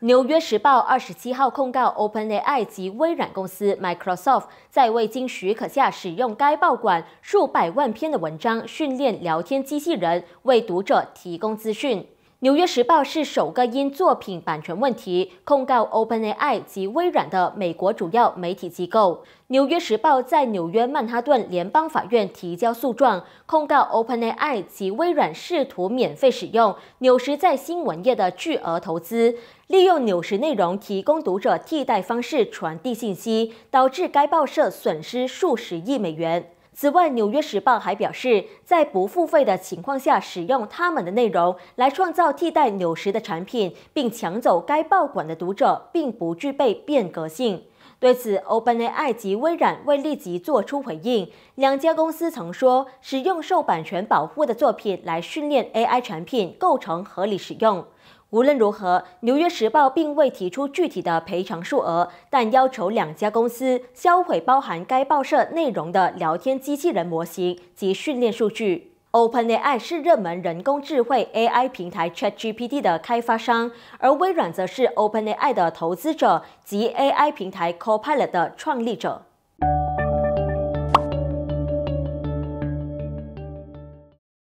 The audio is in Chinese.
《纽约时报》二十七号控告 OpenAI 及微软公司 Microsoft 在未经许可下使用该报馆数百万篇的文章训练聊天机器人，为读者提供资讯。《纽约时报》是首个因作品版权问题控告 OpenAI 及微软的美国主要媒体机构。《纽约时报》在纽约曼哈顿联邦法院提交诉状，控告 OpenAI 及微软试图免费使用《纽时》在新闻业的巨额投资，利用《纽时》内容提供读者替代方式传递信息，导致该报社损失数十亿美元。此外，《纽约时报》还表示，在不付费的情况下使用他们的内容来创造替代《纽时》的产品，并抢走该报馆的读者，并不具备变革性。对此，OpenAI 及微软未立即作出回应。两家公司曾说，使用受版权保护的作品来训练 AI 产品构成合理使用。无论如何，《纽约时报》并未提出具体的赔偿数额，但要求两家公司销毁包含该报社内容的聊天机器人模型及训练数据。OpenAI 是热门人工智慧 AI 平台 ChatGPT 的开发商，而微软则是 OpenAI 的投资者及 AI 平台 Copilot 的创立者。